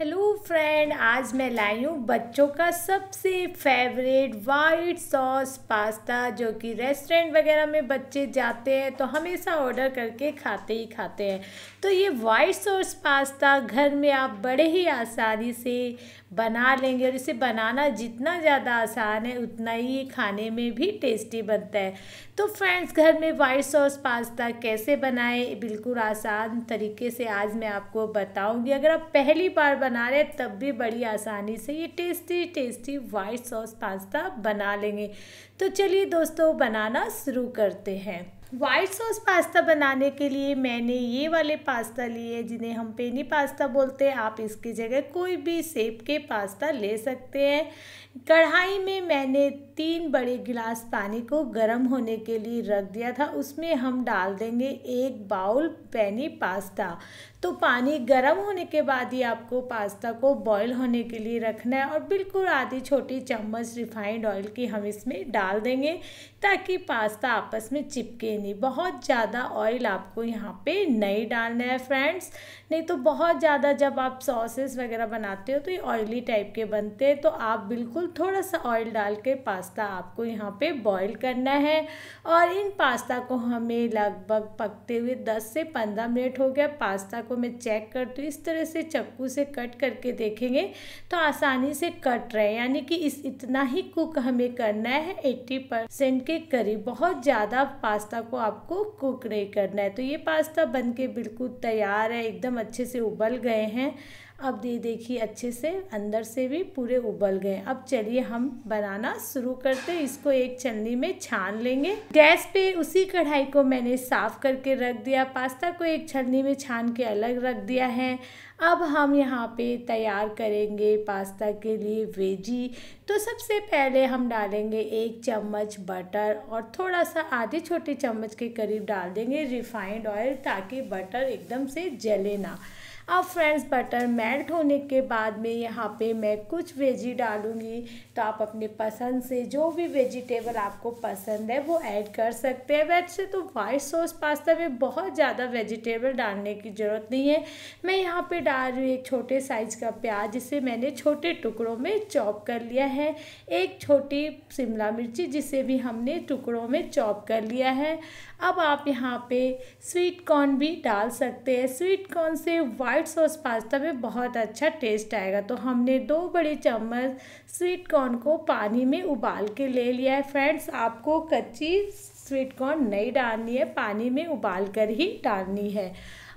hello friend आज मैं लाई हूँ बच्चों का सबसे फेवरेट वाइट सॉस पास्ता जो कि रेस्टोरेंट वगैरह में बच्चे जाते हैं तो हमेशा ऑर्डर करके खाते ही खाते हैं तो ये वाइट सॉस पास्ता घर में आप बड़े ही आसानी से बना लेंगे और इसे बनाना जितना ज़्यादा आसान है उतना ही खाने में भी टेस्टी बनता है तो फ्रेंड्स घर में वाइट सॉस पास्ता कैसे बनाएं बिल्कुल आसान तरीके से आज मैं आपको बताऊँगी अगर आप पहली बार बना रहे तब भी बड़ी आसानी से ये tasty tasty white sauce pasta बना लेंगे तो चलिए दोस्तों बनाना शुरू करते हैं वाइट सॉस पास्ता बनाने के लिए मैंने ये वाले पास्ता लिए जिन्हें हम पेनी पास्ता बोलते हैं आप इसकी जगह कोई भी सेब के पास्ता ले सकते हैं कढ़ाई में मैंने तीन बड़े गिलास पानी को गर्म होने के लिए रख दिया था उसमें हम डाल देंगे एक बाउल पेनी पास्ता तो पानी गर्म होने के बाद ही आपको पास्ता को बॉयल होने के लिए रखना है और बिल्कुल आधी छोटी चम्मच रिफाइंड ऑयल की हम इसमें डाल देंगे ताकि पास्ता आपस में चिपके नहीं बहुत ज़्यादा ऑयल आपको यहाँ पे नहीं डालना है फ्रेंड्स नहीं तो बहुत ज़्यादा जब आप सॉसेस वगैरह बनाते हो तो ये ऑयली टाइप के बनते हैं तो आप बिल्कुल थोड़ा सा ऑयल डाल के पास्ता आपको यहाँ पे बॉईल करना है और इन पास्ता को हमें लगभग पकते हुए दस से पंद्रह मिनट हो गया पास्ता को मैं चेक करती हूँ इस तरह से चक्कू से कट करके देखेंगे तो आसानी से कट रहे हैं यानी कि इस इतना ही कुक हमें करना है एट्टी परसेंट के करीब बहुत ज़्यादा पास्ता को आपको कुक नहीं करना है तो ये पास्ता बनके बिल्कुल तैयार है एकदम अच्छे से उबल गए हैं अब ये देखिए अच्छे से अंदर से भी पूरे उबल गए अब चलिए हम बनाना शुरू करते हैं इसको एक छलनी में छान लेंगे गैस पे उसी कढ़ाई को मैंने साफ़ करके रख दिया पास्ता को एक छलनी में छान के अलग रख दिया है अब हम यहाँ पे तैयार करेंगे पास्ता के लिए वेजी तो सबसे पहले हम डालेंगे एक चम्मच बटर और थोड़ा सा आधे छोटे चम्मच के करीब डाल देंगे रिफाइंड ऑयल ताकि बटर एकदम से जले ना अब फ्रेंड्स बटर मेल्ट होने के बाद में यहाँ पे मैं कुछ वेजी डालूँगी तो आप अपने पसंद से जो भी वेजिटेबल आपको पसंद है वो ऐड कर सकते हैं वैसे तो वाइट सॉस पास्ता में बहुत ज़्यादा वेजिटेबल डालने की ज़रूरत नहीं है मैं यहाँ पे डाल रही हूँ एक छोटे साइज़ का प्याज जिसे मैंने छोटे टुकड़ों में चॉप कर लिया है एक छोटी शिमला मिर्ची जिसे भी हमने टुकड़ों में चॉप कर लिया है अब आप यहाँ पर स्वीट कॉर्न भी डाल सकते हैं स्वीट कॉर्न से वाइट व्हाइट सॉस पास्ता में बहुत अच्छा टेस्ट आएगा तो हमने दो बड़े चम्मच स्वीट कॉर्न को पानी में उबाल के ले लिया है फ्रेंड्स आपको कच्ची स्वीट कॉर्न नहीं डालनी है पानी में उबाल कर ही डालनी है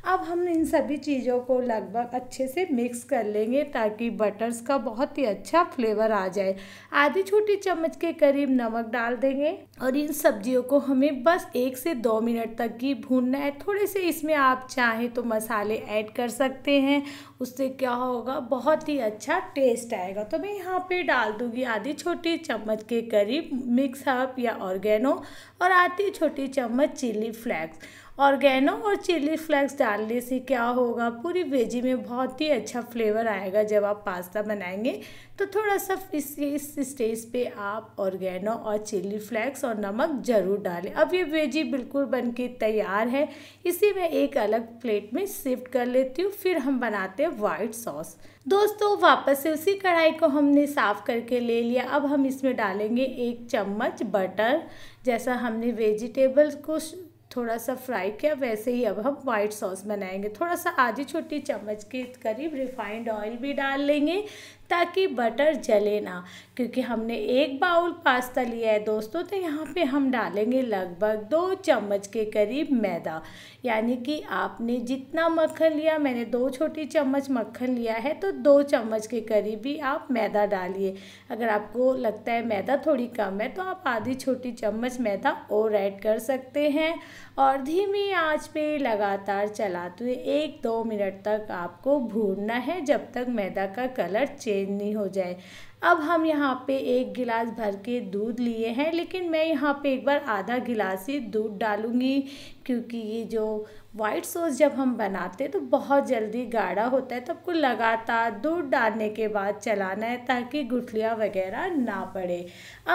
अब हम इन सभी चीज़ों को लगभग अच्छे से मिक्स कर लेंगे ताकि बटर्स का बहुत ही अच्छा फ्लेवर आ जाए आधी छोटी चम्मच के करीब नमक डाल देंगे और इन सब्जियों को हमें बस एक से दो मिनट तक ही भूनना है थोड़े से इसमें आप चाहें तो मसाले ऐड कर सकते हैं उससे क्या होगा बहुत ही अच्छा टेस्ट आएगा तो मैं यहाँ पे डाल दूँगी आधी छोटी चम्मच के करीब मिक्स अप या ऑर्गेनो और आधी छोटी चम्मच चिली फ्लैक्स ऑर्गेनो और चिली फ्लैक्स डालने से क्या होगा पूरी वेजी में बहुत ही अच्छा फ्लेवर आएगा जब आप पास्ता बनाएंगे तो थोड़ा सा इस इस स्टेज पे आप ऑर्गेनो और चिली फ्लैक्स और नमक ज़रूर डालें अब ये वेजी बिल्कुल बनके तैयार है इसे मैं एक अलग प्लेट में शिफ्ट कर लेती हूँ फिर हम बनाते वाइट सॉस दोस्तों वापस से उसी कढ़ाई को हमने साफ़ करके ले लिया अब हम इसमें डालेंगे एक चम्मच बटर जैसा हमने वेजिटेबल्स को थोड़ा सा फ्राई किया वैसे ही अब हम वाइट सॉस बनाएंगे थोड़ा सा आधी छोटी चम्मच के करीब रिफाइंड ऑयल भी डाल लेंगे ताकि बटर जले ना क्योंकि हमने एक बाउल पास्ता लिया है दोस्तों तो यहाँ पे हम डालेंगे लगभग दो चम्मच के करीब मैदा यानी कि आपने जितना मक्खन लिया मैंने दो छोटी चम्मच मक्खन लिया है तो दो चम्मच के करीब ही आप मैदा डालिए अगर आपको लगता है मैदा थोड़ी कम है तो आप आधी छोटी चम्मच मैदा और ऐड कर सकते हैं और धीमी आँच पर लगातार चलाते हुए एक दो मिनट तक आपको भूनना है जब तक मैदा का कलर चेंज नहीं हो जाए अब हम यहाँ पे एक गिलास भर के दूध लिए हैं लेकिन मैं यहाँ पे एक बार आधा गिलास ही दूध डालूँगी क्योंकि ये जो वाइट सॉस जब हम बनाते हैं तो बहुत जल्दी गाढ़ा होता है तो आपको लगातार दूध डालने के बाद चलाना है ताकि गुठलियाँ वगैरह ना पड़े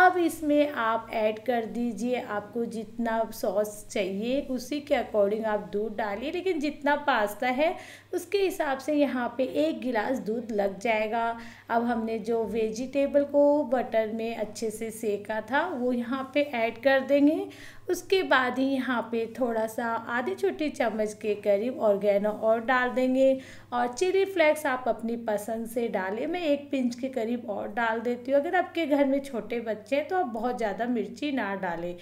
अब इसमें आप ऐड कर दीजिए आपको जितना सॉस चाहिए उसी के अकॉर्डिंग आप दूध डालिए लेकिन जितना पास्ता है उसके हिसाब से यहाँ पे एक गिलास दूध लग जाएगा अब हमने जो वेज वेजिटेबल को बटर में अच्छे से सेका था वो यहाँ पे ऐड कर देंगे उसके बाद ही यहाँ पे थोड़ा सा आधी छोटी चम्मच के करीब ऑर्गेनो और डाल देंगे और चिली फ्लेक्स आप अपनी पसंद से डालें मैं एक पिंच के करीब और डाल देती हूँ अगर आपके घर में छोटे बच्चे हैं तो आप बहुत ज़्यादा मिर्ची ना डालें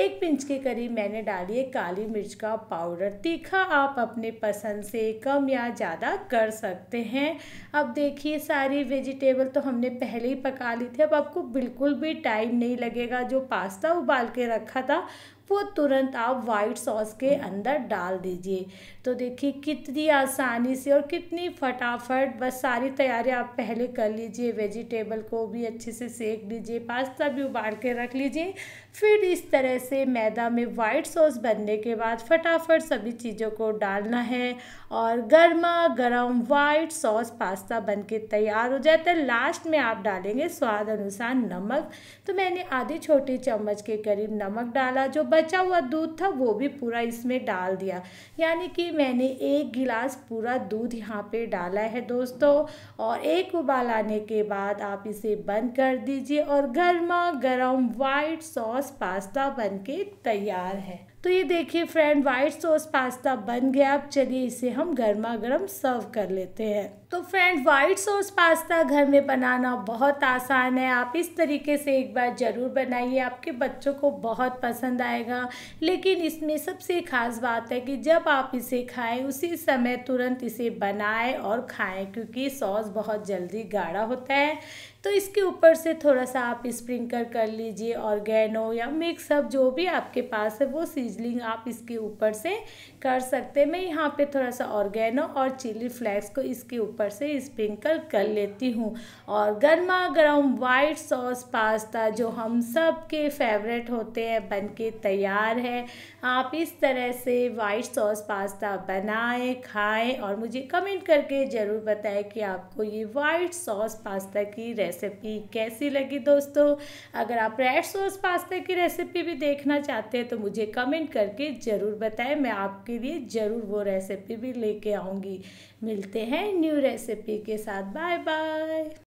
एक पिंच के करीब मैंने डाली है काली मिर्च का पाउडर तीखा आप अपने पसंद से कम या ज़्यादा कर सकते हैं अब देखिए सारी वेजिटेबल तो हमने पहले ही पका ली थी अब आपको बिल्कुल भी टाइम नहीं लगेगा जो पास्ता उबाल के रखा था वो तुरंत आप वाइट सॉस के अंदर डाल दीजिए तो देखिए कितनी आसानी से और कितनी फटाफट बस सारी तैयारी आप पहले कर लीजिए वेजिटेबल को भी अच्छे से सेक लीजिए पास्ता भी उबाल के रख लीजिए फिर इस तरह से मैदा में वाइट सॉस बनने के बाद फटाफट सभी चीज़ों को डालना है और गर्मा गर्म वाइट सॉस पास्ता बन के तैयार हो जाता है लास्ट में आप डालेंगे स्वाद अनुसार नमक तो मैंने आधी छोटी चम्मच के करीब नमक डाला जो बचा हुआ दूध था वो भी पूरा इसमें डाल दिया यानी कि मैंने एक गिलास पूरा दूध यहाँ पे डाला है दोस्तों और एक उबाल आने के बाद आप इसे बंद कर दीजिए और गर्मा गर्म वाइट सॉस पास्ता बनके तैयार है तो ये देखिए फ्रेंड वाइट सॉस पास्ता बन गया अब चलिए इसे हम गर्मा गर्म सर्व कर लेते हैं तो फ्रेंड वाइट सॉस पास्ता घर में बनाना बहुत आसान है आप इस तरीके से एक बार ज़रूर बनाइए आपके बच्चों को बहुत पसंद आएगा लेकिन इसमें सबसे ख़ास बात है कि जब आप इसे खाएं उसी समय तुरंत इसे बनाएं और खाएं क्योंकि सॉस बहुत जल्दी गाढ़ा होता है तो इसके ऊपर से थोड़ा सा आप स्प्रिंकल कर लीजिए ऑर्गेनो या मिक्स जो भी आपके पास है वो सीजलिंग आप इसके ऊपर से कर सकते हैं मैं यहाँ पे थोड़ा सा ऑर्गेनो और चिली फ्लेक्स को इसके ऊपर से स्प्रिंकल कर लेती हूँ और गर्मा गर्म वाइट सॉस पास्ता जो हम सब के फेवरेट होते हैं बन के तैयार है आप इस तरह से वाइट सॉस पास्ता बनाएं खाएं और मुझे कमेंट करके ज़रूर बताएं कि आपको ये वाइट सॉस पास्ता की रेसिपी कैसी लगी दोस्तों अगर आप रेड सॉस पास्ता की रेसिपी भी देखना चाहते हैं तो मुझे कमेंट करके ज़रूर बताएं मैं आपके लिए ज़रूर वो रेसिपी भी लेके आऊँगी मिलते हैं न्यू रेसिपी के साथ बाय बाय